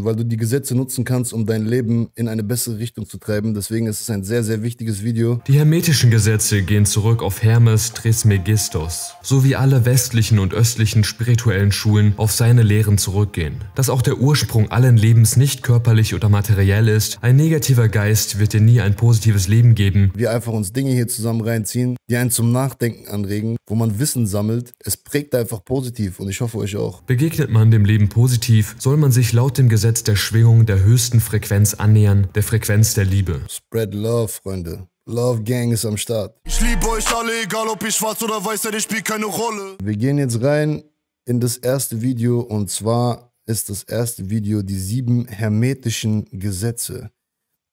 weil du die Gesetze nutzen kannst, um dein Leben in eine bessere Richtung zu treiben. Deswegen ist es ein sehr, sehr wichtiges Video. Die hermetischen Gesetze gehen zurück auf Hermes Trismegistos, wie alle westlichen und östlichen spirituellen Schulen auf seine Lehren zurückgehen. Dass auch der Ursprung allen Lebens nicht körperlich oder materiell ist, ein negativer Geist wird dir nie ein positives Leben geben. Wir einfach uns Dinge hier zusammen reinziehen, die einen zum Nachdenken anregen, wo man Wissen sammelt. Es prägt einfach positiv und ich hoffe euch auch. Begegnet man dem Leben positiv, soll man sich laut dem Gesetz Gesetz der Schwingung der höchsten Frequenz annähern, der Frequenz der Liebe. Spread love, Freunde. Love Gang ist am Start. Ich liebe euch alle, egal ob ihr schwarz oder weiß seid, ich spielt keine Rolle. Wir gehen jetzt rein in das erste Video und zwar ist das erste Video die sieben hermetischen Gesetze.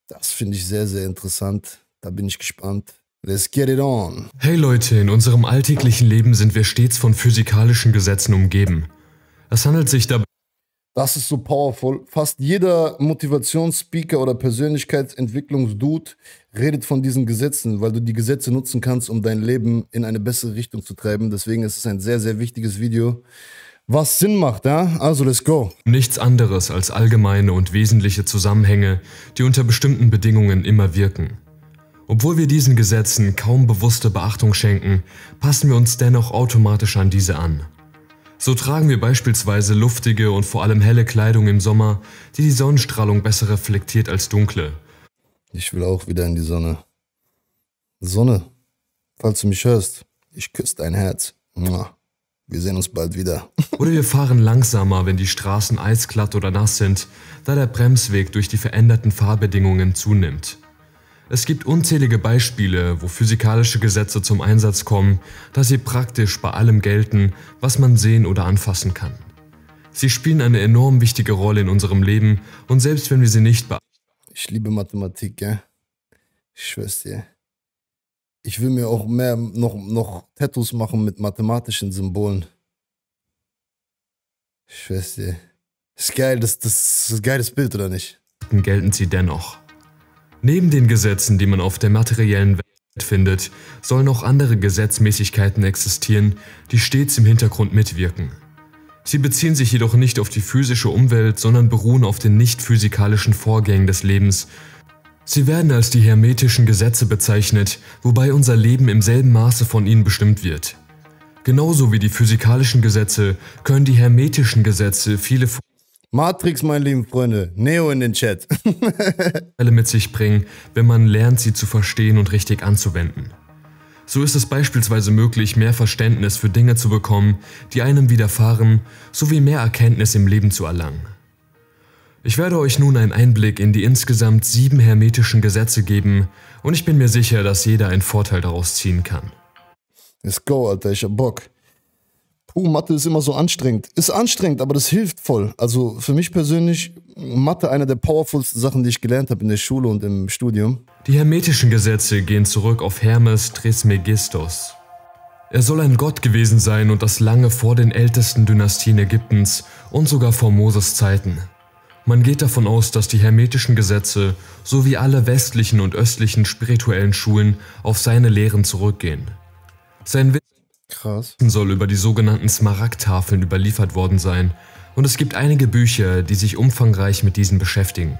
Das finde ich sehr, sehr interessant. Da bin ich gespannt. Let's get it on. Hey Leute, in unserem alltäglichen Leben sind wir stets von physikalischen Gesetzen umgeben. Es handelt sich dabei das ist so powerful. Fast jeder Motivationsspeaker oder Persönlichkeitsentwicklungsdude redet von diesen Gesetzen, weil du die Gesetze nutzen kannst, um dein Leben in eine bessere Richtung zu treiben. Deswegen ist es ein sehr, sehr wichtiges Video, was Sinn macht. Ja? Also, let's go. Nichts anderes als allgemeine und wesentliche Zusammenhänge, die unter bestimmten Bedingungen immer wirken. Obwohl wir diesen Gesetzen kaum bewusste Beachtung schenken, passen wir uns dennoch automatisch an diese an. So tragen wir beispielsweise luftige und vor allem helle Kleidung im Sommer, die die Sonnenstrahlung besser reflektiert als dunkle. Ich will auch wieder in die Sonne. Sonne, falls du mich hörst, ich küsse dein Herz. Wir sehen uns bald wieder. oder wir fahren langsamer, wenn die Straßen eisglatt oder nass sind, da der Bremsweg durch die veränderten Fahrbedingungen zunimmt. Es gibt unzählige Beispiele, wo physikalische Gesetze zum Einsatz kommen, da sie praktisch bei allem gelten, was man sehen oder anfassen kann. Sie spielen eine enorm wichtige Rolle in unserem Leben und selbst wenn wir sie nicht beachten. Ich liebe Mathematik, ja. Ich schwör's dir. Ich will mir auch mehr noch, noch Tattoos machen mit mathematischen Symbolen. Ich schwör's dir. Ist geil, das, das ist ein geiles Bild, oder nicht? Gelten sie dennoch. Neben den Gesetzen, die man auf der materiellen Welt findet, sollen auch andere Gesetzmäßigkeiten existieren, die stets im Hintergrund mitwirken. Sie beziehen sich jedoch nicht auf die physische Umwelt, sondern beruhen auf den nicht physikalischen Vorgängen des Lebens. Sie werden als die hermetischen Gesetze bezeichnet, wobei unser Leben im selben Maße von ihnen bestimmt wird. Genauso wie die physikalischen Gesetze können die hermetischen Gesetze viele Matrix, meine lieben Freunde. Neo in den Chat. Fälle mit sich bringen, wenn man lernt, sie zu verstehen und richtig anzuwenden. So ist es beispielsweise möglich, mehr Verständnis für Dinge zu bekommen, die einem widerfahren, sowie mehr Erkenntnis im Leben zu erlangen. Ich werde euch nun einen Einblick in die insgesamt sieben hermetischen Gesetze geben und ich bin mir sicher, dass jeder einen Vorteil daraus ziehen kann. Let's go, Alter, ich hab Bock. Puh, Mathe ist immer so anstrengend. Ist anstrengend, aber das hilft voll. Also für mich persönlich, Mathe eine der powerfulsten Sachen, die ich gelernt habe in der Schule und im Studium. Die hermetischen Gesetze gehen zurück auf Hermes Trismegistos. Er soll ein Gott gewesen sein und das lange vor den ältesten Dynastien Ägyptens und sogar vor Moses Zeiten. Man geht davon aus, dass die hermetischen Gesetze sowie alle westlichen und östlichen spirituellen Schulen auf seine Lehren zurückgehen. Sein Wissen Krass. Soll über die sogenannten Smaragdtafeln überliefert worden sein und es gibt einige Bücher, die sich umfangreich mit diesen beschäftigen.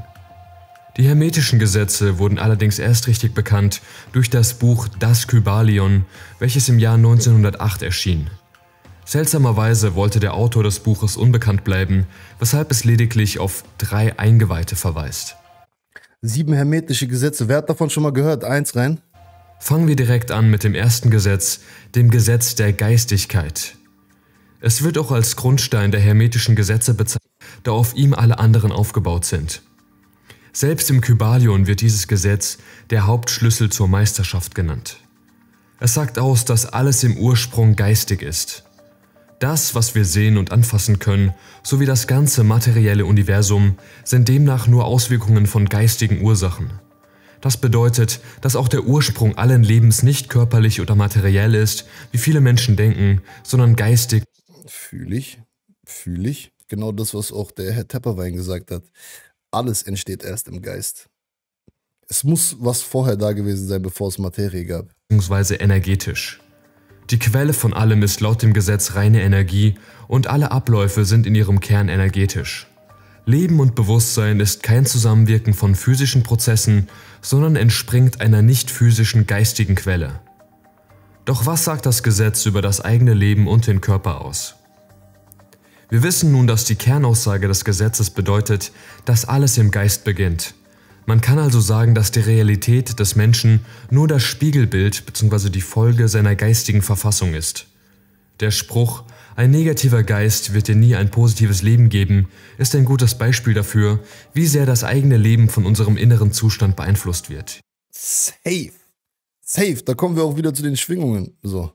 Die hermetischen Gesetze wurden allerdings erst richtig bekannt durch das Buch Das Kybalion, welches im Jahr 1908 erschien. Seltsamerweise wollte der Autor des Buches unbekannt bleiben, weshalb es lediglich auf drei Eingeweihte verweist. Sieben hermetische Gesetze, wer hat davon schon mal gehört? Eins rein. Fangen wir direkt an mit dem ersten Gesetz, dem Gesetz der Geistigkeit. Es wird auch als Grundstein der hermetischen Gesetze bezeichnet, da auf ihm alle anderen aufgebaut sind. Selbst im Kybalion wird dieses Gesetz der Hauptschlüssel zur Meisterschaft genannt. Es sagt aus, dass alles im Ursprung geistig ist. Das, was wir sehen und anfassen können, sowie das ganze materielle Universum, sind demnach nur Auswirkungen von geistigen Ursachen. Das bedeutet, dass auch der Ursprung allen Lebens nicht körperlich oder materiell ist, wie viele Menschen denken, sondern geistig. Fühle ich, fühle ich. Genau das, was auch der Herr Tepperwein gesagt hat. Alles entsteht erst im Geist. Es muss was vorher da gewesen sein, bevor es Materie gab. Beziehungsweise energetisch. Die Quelle von allem ist laut dem Gesetz reine Energie und alle Abläufe sind in ihrem Kern energetisch. Leben und Bewusstsein ist kein Zusammenwirken von physischen Prozessen, sondern entspringt einer nicht physischen geistigen Quelle. Doch was sagt das Gesetz über das eigene Leben und den Körper aus? Wir wissen nun, dass die Kernaussage des Gesetzes bedeutet, dass alles im Geist beginnt. Man kann also sagen, dass die Realität des Menschen nur das Spiegelbild bzw. die Folge seiner geistigen Verfassung ist. Der Spruch ein negativer Geist wird dir nie ein positives Leben geben, ist ein gutes Beispiel dafür, wie sehr das eigene Leben von unserem inneren Zustand beeinflusst wird. Safe. Safe, da kommen wir auch wieder zu den Schwingungen. So.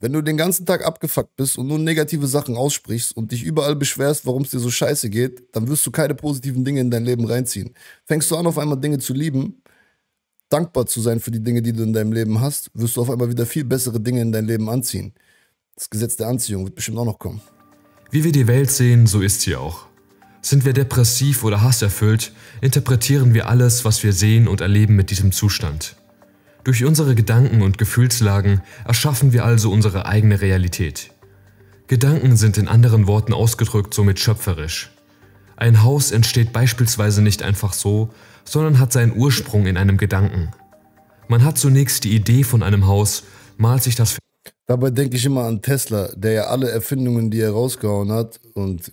Wenn du den ganzen Tag abgefuckt bist und nur negative Sachen aussprichst und dich überall beschwerst, warum es dir so scheiße geht, dann wirst du keine positiven Dinge in dein Leben reinziehen. Fängst du an, auf einmal Dinge zu lieben, dankbar zu sein für die Dinge, die du in deinem Leben hast, wirst du auf einmal wieder viel bessere Dinge in dein Leben anziehen. Das Gesetz der Anziehung wird bestimmt auch noch kommen. Wie wir die Welt sehen, so ist sie auch. Sind wir depressiv oder hasserfüllt, interpretieren wir alles, was wir sehen und erleben mit diesem Zustand. Durch unsere Gedanken und Gefühlslagen erschaffen wir also unsere eigene Realität. Gedanken sind in anderen Worten ausgedrückt somit schöpferisch. Ein Haus entsteht beispielsweise nicht einfach so, sondern hat seinen Ursprung in einem Gedanken. Man hat zunächst die Idee von einem Haus, malt sich das für Dabei denke ich immer an Tesla, der ja alle Erfindungen, die er rausgehauen hat und äh,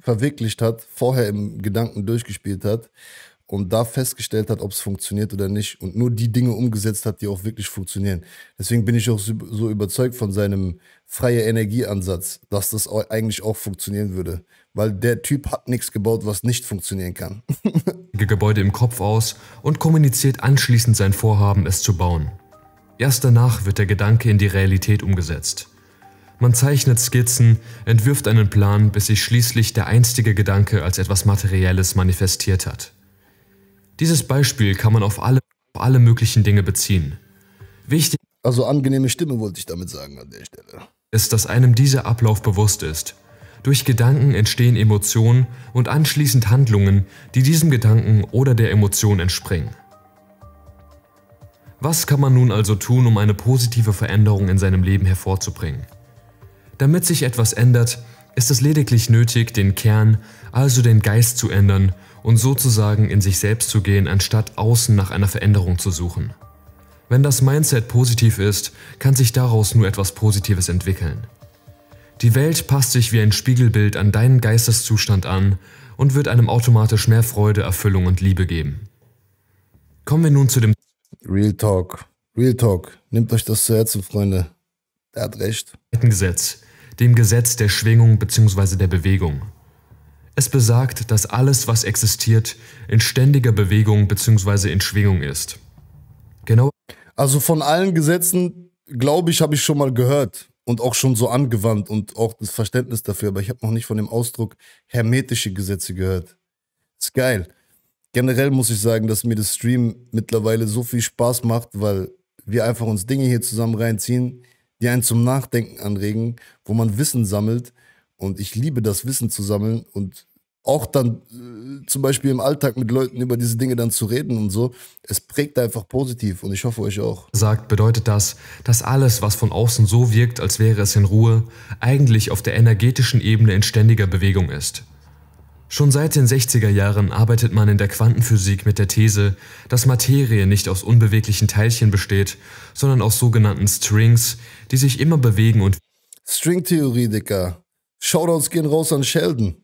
verwirklicht hat, vorher im Gedanken durchgespielt hat und da festgestellt hat, ob es funktioniert oder nicht und nur die Dinge umgesetzt hat, die auch wirklich funktionieren. Deswegen bin ich auch so überzeugt von seinem freie Energieansatz, dass das eigentlich auch funktionieren würde, weil der Typ hat nichts gebaut, was nicht funktionieren kann. Gebäude im Kopf aus und kommuniziert anschließend sein Vorhaben, es zu bauen. Erst danach wird der Gedanke in die Realität umgesetzt. Man zeichnet Skizzen, entwirft einen Plan, bis sich schließlich der einstige Gedanke als etwas Materielles manifestiert hat. Dieses Beispiel kann man auf alle, auf alle möglichen Dinge beziehen. Wichtig also angenehme Stimme wollte ich damit sagen an der Stelle. Ist, dass einem dieser Ablauf bewusst ist. Durch Gedanken entstehen Emotionen und anschließend Handlungen, die diesem Gedanken oder der Emotion entspringen. Was kann man nun also tun, um eine positive Veränderung in seinem Leben hervorzubringen? Damit sich etwas ändert, ist es lediglich nötig, den Kern, also den Geist zu ändern und sozusagen in sich selbst zu gehen, anstatt außen nach einer Veränderung zu suchen. Wenn das Mindset positiv ist, kann sich daraus nur etwas Positives entwickeln. Die Welt passt sich wie ein Spiegelbild an deinen Geisteszustand an und wird einem automatisch mehr Freude, Erfüllung und Liebe geben. Kommen wir nun zu dem Real Talk. Real Talk. Nehmt euch das zu Herzen, Freunde. Er hat recht. Gesetz. Dem Gesetz der Schwingung bzw. der Bewegung. Es besagt, dass alles, was existiert, in ständiger Bewegung bzw. in Schwingung ist. Genau. Also von allen Gesetzen, glaube ich, habe ich schon mal gehört und auch schon so angewandt und auch das Verständnis dafür, aber ich habe noch nicht von dem Ausdruck hermetische Gesetze gehört. Ist geil generell muss ich sagen, dass mir das Stream mittlerweile so viel Spaß macht, weil wir einfach uns Dinge hier zusammen reinziehen, die einen zum Nachdenken anregen, wo man Wissen sammelt. Und ich liebe das Wissen zu sammeln und auch dann äh, zum Beispiel im Alltag mit Leuten über diese Dinge dann zu reden und so, es prägt einfach positiv und ich hoffe euch auch. Sagt, bedeutet das, dass alles, was von außen so wirkt, als wäre es in Ruhe, eigentlich auf der energetischen Ebene in ständiger Bewegung ist. Schon seit den 60er Jahren arbeitet man in der Quantenphysik mit der These, dass Materie nicht aus unbeweglichen Teilchen besteht, sondern aus sogenannten Strings, die sich immer bewegen und Stringtheorie, Dicker. Shoutouts gehen raus an Sheldon.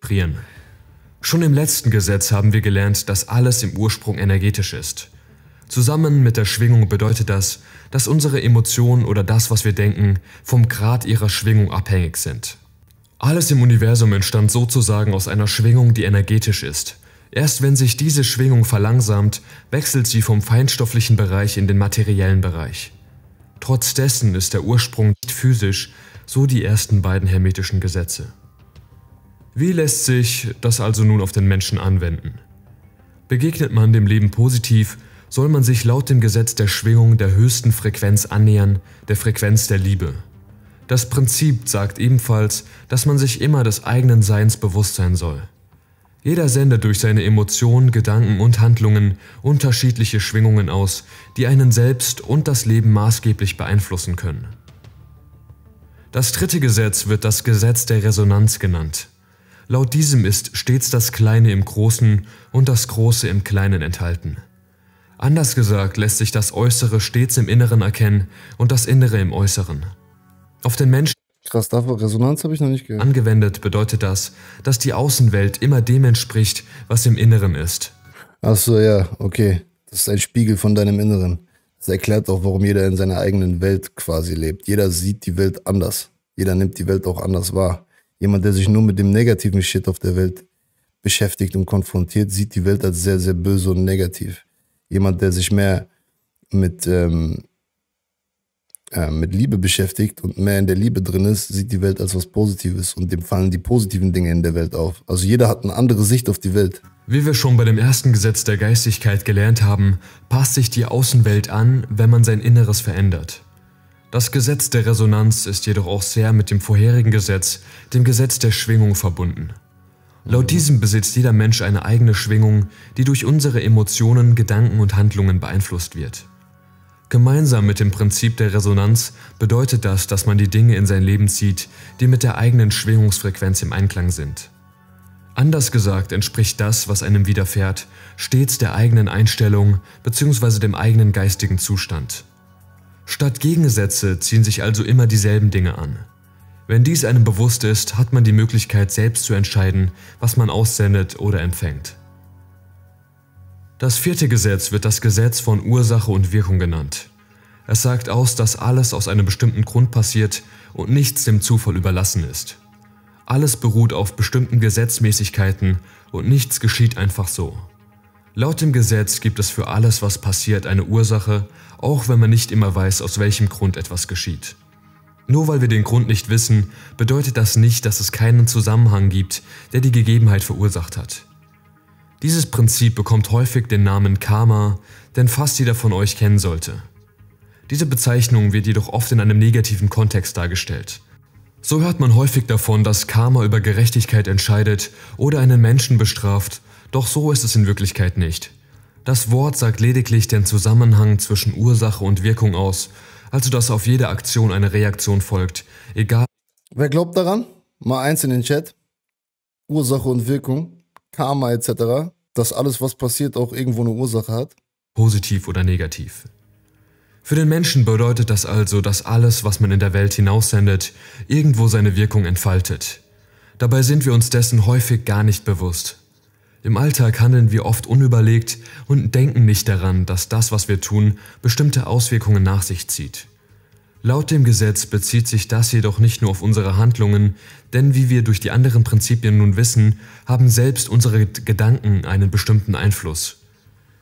Prieren. Schon im letzten Gesetz haben wir gelernt, dass alles im Ursprung energetisch ist. Zusammen mit der Schwingung bedeutet das, dass unsere Emotionen oder das, was wir denken, vom Grad ihrer Schwingung abhängig sind. Alles im Universum entstand sozusagen aus einer Schwingung, die energetisch ist. Erst wenn sich diese Schwingung verlangsamt, wechselt sie vom feinstofflichen Bereich in den materiellen Bereich. Trotz dessen ist der Ursprung nicht physisch, so die ersten beiden hermetischen Gesetze. Wie lässt sich das also nun auf den Menschen anwenden? Begegnet man dem Leben positiv, soll man sich laut dem Gesetz der Schwingung der höchsten Frequenz annähern, der Frequenz der Liebe. Das Prinzip sagt ebenfalls, dass man sich immer des eigenen Seins bewusst sein soll. Jeder sendet durch seine Emotionen, Gedanken und Handlungen unterschiedliche Schwingungen aus, die einen selbst und das Leben maßgeblich beeinflussen können. Das dritte Gesetz wird das Gesetz der Resonanz genannt. Laut diesem ist stets das Kleine im Großen und das Große im Kleinen enthalten. Anders gesagt lässt sich das Äußere stets im Inneren erkennen und das Innere im Äußeren. Auf den Menschen Krass, dafür Resonanz habe ich noch nicht gehört. Angewendet bedeutet das, dass die Außenwelt immer dem entspricht, was im Inneren ist. Ach so, ja, okay. Das ist ein Spiegel von deinem Inneren. Das erklärt auch, warum jeder in seiner eigenen Welt quasi lebt. Jeder sieht die Welt anders. Jeder nimmt die Welt auch anders wahr. Jemand, der sich nur mit dem negativen Shit auf der Welt beschäftigt und konfrontiert, sieht die Welt als sehr, sehr böse und negativ. Jemand, der sich mehr mit ähm, äh, mit Liebe beschäftigt und mehr in der Liebe drin ist, sieht die Welt als was Positives und dem fallen die positiven Dinge in der Welt auf. Also jeder hat eine andere Sicht auf die Welt. Wie wir schon bei dem ersten Gesetz der Geistigkeit gelernt haben, passt sich die Außenwelt an, wenn man sein Inneres verändert. Das Gesetz der Resonanz ist jedoch auch sehr mit dem vorherigen Gesetz, dem Gesetz der Schwingung, verbunden. Laut diesem besitzt jeder Mensch eine eigene Schwingung, die durch unsere Emotionen, Gedanken und Handlungen beeinflusst wird. Gemeinsam mit dem Prinzip der Resonanz bedeutet das, dass man die Dinge in sein Leben zieht, die mit der eigenen Schwingungsfrequenz im Einklang sind. Anders gesagt entspricht das, was einem widerfährt, stets der eigenen Einstellung bzw. dem eigenen geistigen Zustand. Statt Gegensätze ziehen sich also immer dieselben Dinge an. Wenn dies einem bewusst ist, hat man die Möglichkeit selbst zu entscheiden, was man aussendet oder empfängt. Das vierte Gesetz wird das Gesetz von Ursache und Wirkung genannt. Es sagt aus, dass alles aus einem bestimmten Grund passiert und nichts dem Zufall überlassen ist. Alles beruht auf bestimmten Gesetzmäßigkeiten und nichts geschieht einfach so. Laut dem Gesetz gibt es für alles, was passiert, eine Ursache, auch wenn man nicht immer weiß, aus welchem Grund etwas geschieht. Nur weil wir den Grund nicht wissen, bedeutet das nicht, dass es keinen Zusammenhang gibt, der die Gegebenheit verursacht hat. Dieses Prinzip bekommt häufig den Namen Karma, denn fast jeder von euch kennen sollte. Diese Bezeichnung wird jedoch oft in einem negativen Kontext dargestellt. So hört man häufig davon, dass Karma über Gerechtigkeit entscheidet oder einen Menschen bestraft, doch so ist es in Wirklichkeit nicht. Das Wort sagt lediglich den Zusammenhang zwischen Ursache und Wirkung aus, also dass auf jede Aktion eine Reaktion folgt, egal. Wer glaubt daran? Mal eins in den Chat. Ursache und Wirkung. Karma etc., dass alles, was passiert, auch irgendwo eine Ursache hat? Positiv oder negativ. Für den Menschen bedeutet das also, dass alles, was man in der Welt hinaussendet, irgendwo seine Wirkung entfaltet. Dabei sind wir uns dessen häufig gar nicht bewusst. Im Alltag handeln wir oft unüberlegt und denken nicht daran, dass das, was wir tun, bestimmte Auswirkungen nach sich zieht. Laut dem Gesetz bezieht sich das jedoch nicht nur auf unsere Handlungen, denn wie wir durch die anderen Prinzipien nun wissen, haben selbst unsere Gedanken einen bestimmten Einfluss.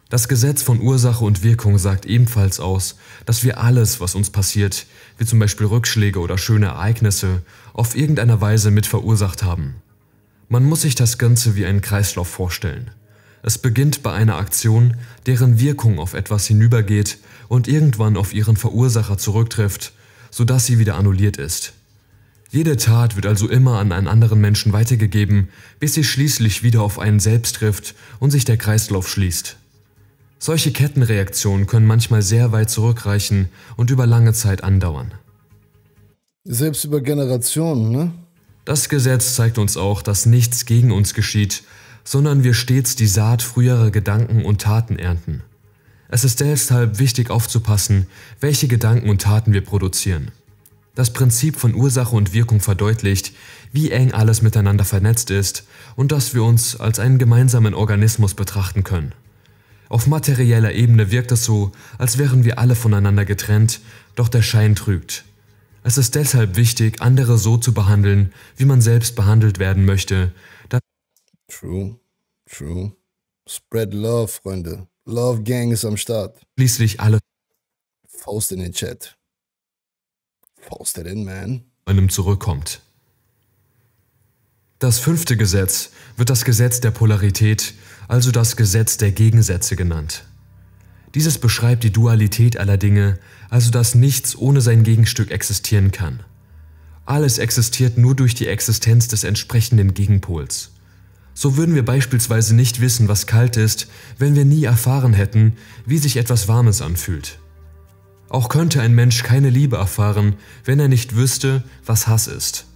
Das Gesetz von Ursache und Wirkung sagt ebenfalls aus, dass wir alles, was uns passiert, wie zum Beispiel Rückschläge oder schöne Ereignisse, auf irgendeiner Weise mit verursacht haben. Man muss sich das Ganze wie einen Kreislauf vorstellen. Es beginnt bei einer Aktion, deren Wirkung auf etwas hinübergeht und irgendwann auf ihren Verursacher zurücktrifft, sodass sie wieder annulliert ist. Jede Tat wird also immer an einen anderen Menschen weitergegeben, bis sie schließlich wieder auf einen selbst trifft und sich der Kreislauf schließt. Solche Kettenreaktionen können manchmal sehr weit zurückreichen und über lange Zeit andauern. Selbst über Generationen, ne? Das Gesetz zeigt uns auch, dass nichts gegen uns geschieht, sondern wir stets die Saat früherer Gedanken und Taten ernten. Es ist deshalb wichtig aufzupassen, welche Gedanken und Taten wir produzieren. Das Prinzip von Ursache und Wirkung verdeutlicht, wie eng alles miteinander vernetzt ist und dass wir uns als einen gemeinsamen Organismus betrachten können. Auf materieller Ebene wirkt es so, als wären wir alle voneinander getrennt, doch der Schein trügt. Es ist deshalb wichtig, andere so zu behandeln, wie man selbst behandelt werden möchte. True, true. Spread love, Freunde. Love Gang ist am Start. Schließlich alle. Faust in den Chat. Faust it in, man. Einem zurückkommt. Das fünfte Gesetz wird das Gesetz der Polarität, also das Gesetz der Gegensätze genannt. Dieses beschreibt die Dualität aller Dinge, also dass nichts ohne sein Gegenstück existieren kann. Alles existiert nur durch die Existenz des entsprechenden Gegenpols. So würden wir beispielsweise nicht wissen, was kalt ist, wenn wir nie erfahren hätten, wie sich etwas Warmes anfühlt. Auch könnte ein Mensch keine Liebe erfahren, wenn er nicht wüsste, was Hass ist.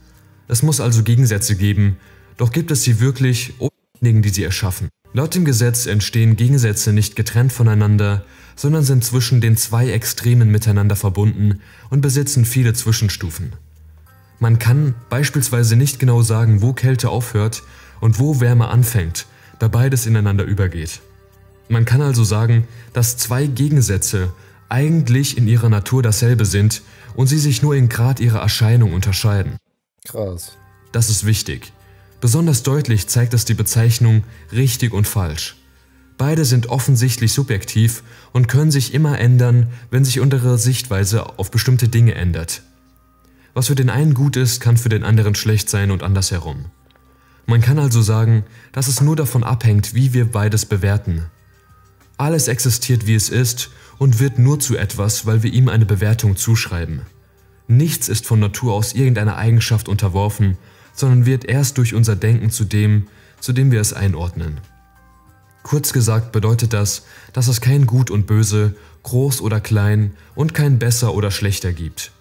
Es muss also Gegensätze geben, doch gibt es sie wirklich oder diejenigen, die sie erschaffen. Laut dem Gesetz entstehen Gegensätze nicht getrennt voneinander, sondern sind zwischen den zwei Extremen miteinander verbunden und besitzen viele Zwischenstufen. Man kann beispielsweise nicht genau sagen, wo Kälte aufhört und wo Wärme anfängt, da beides ineinander übergeht. Man kann also sagen, dass zwei Gegensätze eigentlich in ihrer Natur dasselbe sind und sie sich nur in Grad ihrer Erscheinung unterscheiden. Krass. Das ist wichtig. Besonders deutlich zeigt das die Bezeichnung richtig und falsch. Beide sind offensichtlich subjektiv und können sich immer ändern, wenn sich unsere Sichtweise auf bestimmte Dinge ändert. Was für den einen gut ist, kann für den anderen schlecht sein und andersherum. Man kann also sagen, dass es nur davon abhängt, wie wir beides bewerten. Alles existiert, wie es ist, und wird nur zu etwas, weil wir ihm eine Bewertung zuschreiben. Nichts ist von Natur aus irgendeiner Eigenschaft unterworfen, sondern wird erst durch unser Denken zu dem, zu dem wir es einordnen. Kurz gesagt bedeutet das, dass es kein Gut und Böse, groß oder klein und kein besser oder schlechter gibt.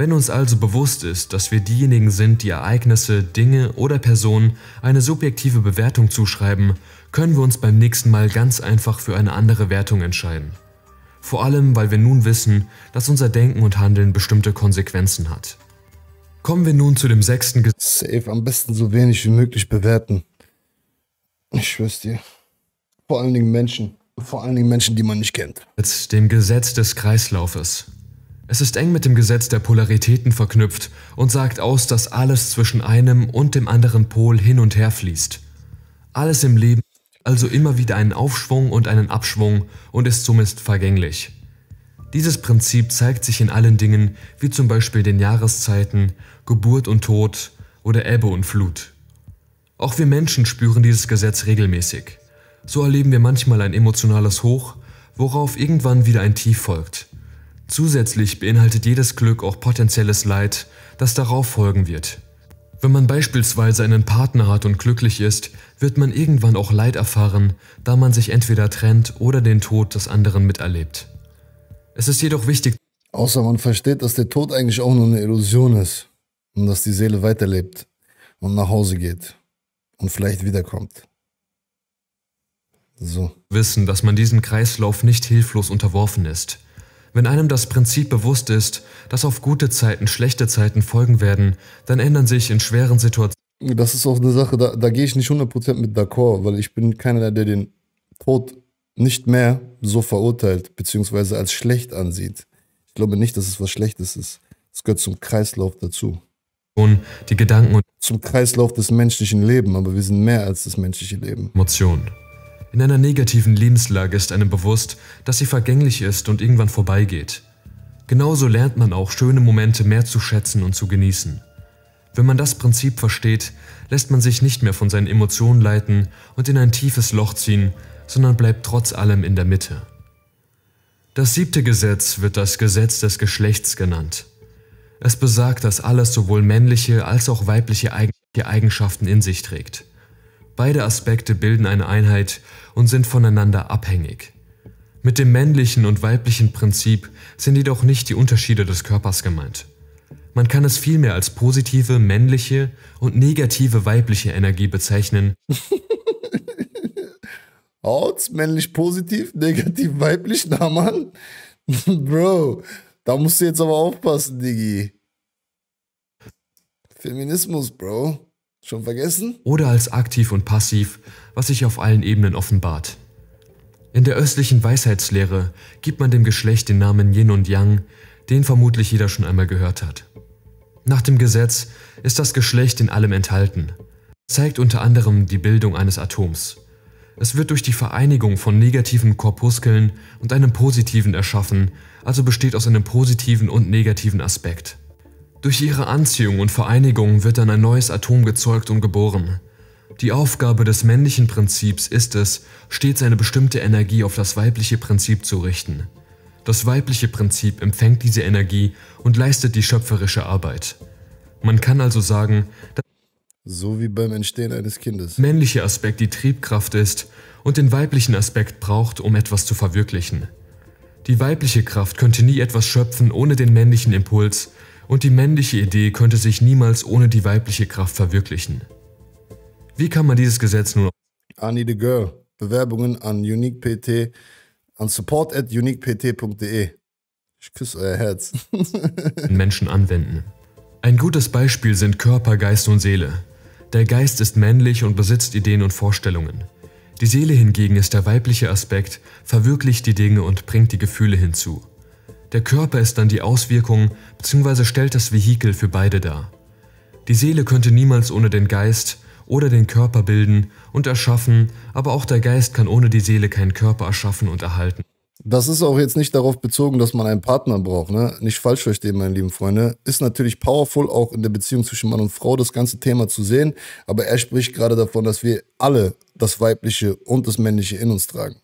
Wenn uns also bewusst ist, dass wir diejenigen sind, die Ereignisse, Dinge oder Personen eine subjektive Bewertung zuschreiben, können wir uns beim nächsten Mal ganz einfach für eine andere Wertung entscheiden. Vor allem, weil wir nun wissen, dass unser Denken und Handeln bestimmte Konsequenzen hat. Kommen wir nun zu dem sechsten Gesetz. Safe, am besten so wenig wie möglich bewerten. Ich schwör's dir. Vor allen Dingen Menschen. Vor allen Dingen Menschen, die man nicht kennt. Dem Gesetz des Kreislaufes. Es ist eng mit dem Gesetz der Polaritäten verknüpft und sagt aus, dass alles zwischen einem und dem anderen Pol hin und her fließt. Alles im Leben also immer wieder einen Aufschwung und einen Abschwung und ist zumindest vergänglich. Dieses Prinzip zeigt sich in allen Dingen, wie zum Beispiel den Jahreszeiten, Geburt und Tod oder Ebbe und Flut. Auch wir Menschen spüren dieses Gesetz regelmäßig. So erleben wir manchmal ein emotionales Hoch, worauf irgendwann wieder ein Tief folgt. Zusätzlich beinhaltet jedes Glück auch potenzielles Leid, das darauf folgen wird. Wenn man beispielsweise einen Partner hat und glücklich ist, wird man irgendwann auch Leid erfahren, da man sich entweder trennt oder den Tod des anderen miterlebt. Es ist jedoch wichtig, außer man versteht, dass der Tod eigentlich auch nur eine Illusion ist und dass die Seele weiterlebt und nach Hause geht und vielleicht wiederkommt. So. Wissen, dass man diesem Kreislauf nicht hilflos unterworfen ist. Wenn einem das Prinzip bewusst ist, dass auf gute Zeiten schlechte Zeiten folgen werden, dann ändern sich in schweren Situationen. Das ist auch eine Sache, da, da gehe ich nicht 100% mit d'accord, weil ich bin keiner, der den Tod nicht mehr so verurteilt, beziehungsweise als schlecht ansieht. Ich glaube nicht, dass es was Schlechtes ist. Es gehört zum Kreislauf dazu. Und die Gedanken und zum Kreislauf des menschlichen Lebens, aber wir sind mehr als das menschliche Leben. Emotionen. In einer negativen Lebenslage ist einem bewusst, dass sie vergänglich ist und irgendwann vorbeigeht. Genauso lernt man auch schöne Momente mehr zu schätzen und zu genießen. Wenn man das Prinzip versteht, lässt man sich nicht mehr von seinen Emotionen leiten und in ein tiefes Loch ziehen, sondern bleibt trotz allem in der Mitte. Das siebte Gesetz wird das Gesetz des Geschlechts genannt. Es besagt, dass alles sowohl männliche als auch weibliche Eigenschaften in sich trägt. Beide Aspekte bilden eine Einheit und sind voneinander abhängig. Mit dem männlichen und weiblichen Prinzip sind jedoch nicht die Unterschiede des Körpers gemeint. Man kann es vielmehr als positive männliche und negative weibliche Energie bezeichnen. Haut, männlich positiv, negativ weiblich, na Mann. Bro, da musst du jetzt aber aufpassen, Digi. Feminismus, Bro. Schon vergessen? Oder als aktiv und passiv, was sich auf allen Ebenen offenbart. In der östlichen Weisheitslehre gibt man dem Geschlecht den Namen Yin und Yang, den vermutlich jeder schon einmal gehört hat. Nach dem Gesetz ist das Geschlecht in allem enthalten, zeigt unter anderem die Bildung eines Atoms. Es wird durch die Vereinigung von negativen Korpuskeln und einem positiven erschaffen, also besteht aus einem positiven und negativen Aspekt. Durch ihre Anziehung und Vereinigung wird dann ein neues Atom gezeugt und geboren. Die Aufgabe des männlichen Prinzips ist es, stets eine bestimmte Energie auf das weibliche Prinzip zu richten. Das weibliche Prinzip empfängt diese Energie und leistet die schöpferische Arbeit. Man kann also sagen, dass so wie beim Entstehen eines Kindes. Männlicher Aspekt die Triebkraft ist und den weiblichen Aspekt braucht, um etwas zu verwirklichen. Die weibliche Kraft könnte nie etwas schöpfen ohne den männlichen Impuls und die männliche Idee könnte sich niemals ohne die weibliche Kraft verwirklichen. Wie kann man dieses Gesetz nun... I need a girl. Bewerbungen an uniquept an support at uniquept.de. Ich küsse euer Herz. Menschen anwenden. Ein gutes Beispiel sind Körper, Geist und Seele. Der Geist ist männlich und besitzt Ideen und Vorstellungen. Die Seele hingegen ist der weibliche Aspekt, verwirklicht die Dinge und bringt die Gefühle hinzu. Der Körper ist dann die Auswirkung bzw. stellt das Vehikel für beide dar. Die Seele könnte niemals ohne den Geist oder den Körper bilden und erschaffen, aber auch der Geist kann ohne die Seele keinen Körper erschaffen und erhalten. Das ist auch jetzt nicht darauf bezogen, dass man einen Partner braucht, ne? Nicht falsch verstehen, meine lieben Freunde. Ist natürlich powerful, auch in der Beziehung zwischen Mann und Frau das ganze Thema zu sehen, aber er spricht gerade davon, dass wir alle das Weibliche und das Männliche in uns tragen.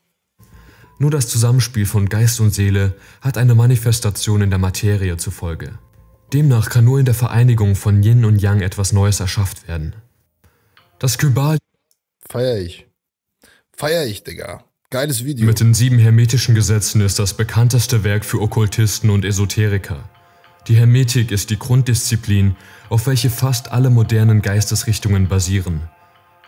Nur das Zusammenspiel von Geist und Seele hat eine Manifestation in der Materie zur Folge. Demnach kann nur in der Vereinigung von Yin und Yang etwas Neues erschafft werden. Das Kybal. Feier ich. Feier ich, Digga. Geiles Video. Mit den sieben hermetischen Gesetzen ist das bekannteste Werk für Okkultisten und Esoteriker. Die Hermetik ist die Grunddisziplin, auf welche fast alle modernen Geistesrichtungen basieren.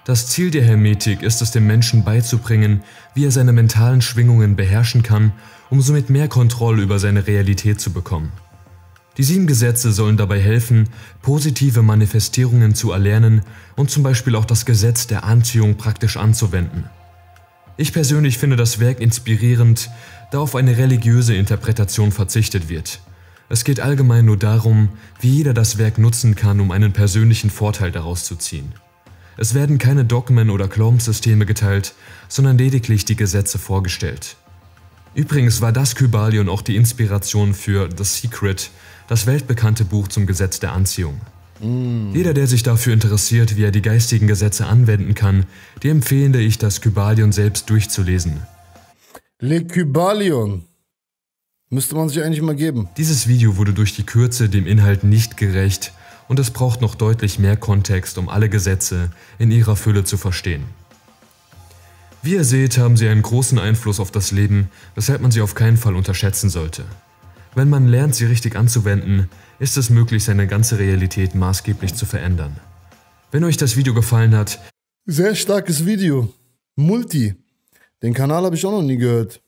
Das Ziel der Hermetik ist es dem Menschen beizubringen, wie er seine mentalen Schwingungen beherrschen kann, um somit mehr Kontrolle über seine Realität zu bekommen. Die sieben Gesetze sollen dabei helfen, positive Manifestierungen zu erlernen und zum Beispiel auch das Gesetz der Anziehung praktisch anzuwenden. Ich persönlich finde das Werk inspirierend, da auf eine religiöse Interpretation verzichtet wird. Es geht allgemein nur darum, wie jeder das Werk nutzen kann, um einen persönlichen Vorteil daraus zu ziehen. Es werden keine Dogmen oder klomp geteilt, sondern lediglich die Gesetze vorgestellt. Übrigens war das Kybalion auch die Inspiration für The Secret, das weltbekannte Buch zum Gesetz der Anziehung. Mm. Jeder, der sich dafür interessiert, wie er die geistigen Gesetze anwenden kann, dem empfehle ich, das Kybalion selbst durchzulesen. Le Kybalion. Müsste man sich eigentlich mal geben. Dieses Video wurde durch die Kürze dem Inhalt nicht gerecht und es braucht noch deutlich mehr Kontext, um alle Gesetze in ihrer Fülle zu verstehen. Wie ihr seht, haben sie einen großen Einfluss auf das Leben, weshalb man sie auf keinen Fall unterschätzen sollte. Wenn man lernt, sie richtig anzuwenden, ist es möglich, seine ganze Realität maßgeblich zu verändern. Wenn euch das Video gefallen hat, sehr starkes Video. Multi. Den Kanal habe ich auch noch nie gehört.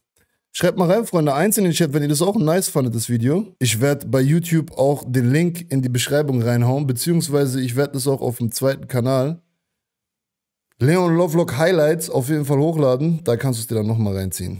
Schreibt mal rein, Freunde, eins in den Chat, wenn ihr das auch nice fandet, das Video. Ich werde bei YouTube auch den Link in die Beschreibung reinhauen, beziehungsweise ich werde das auch auf dem zweiten Kanal Leon Lovelock Highlights auf jeden Fall hochladen. Da kannst du es dir dann nochmal reinziehen.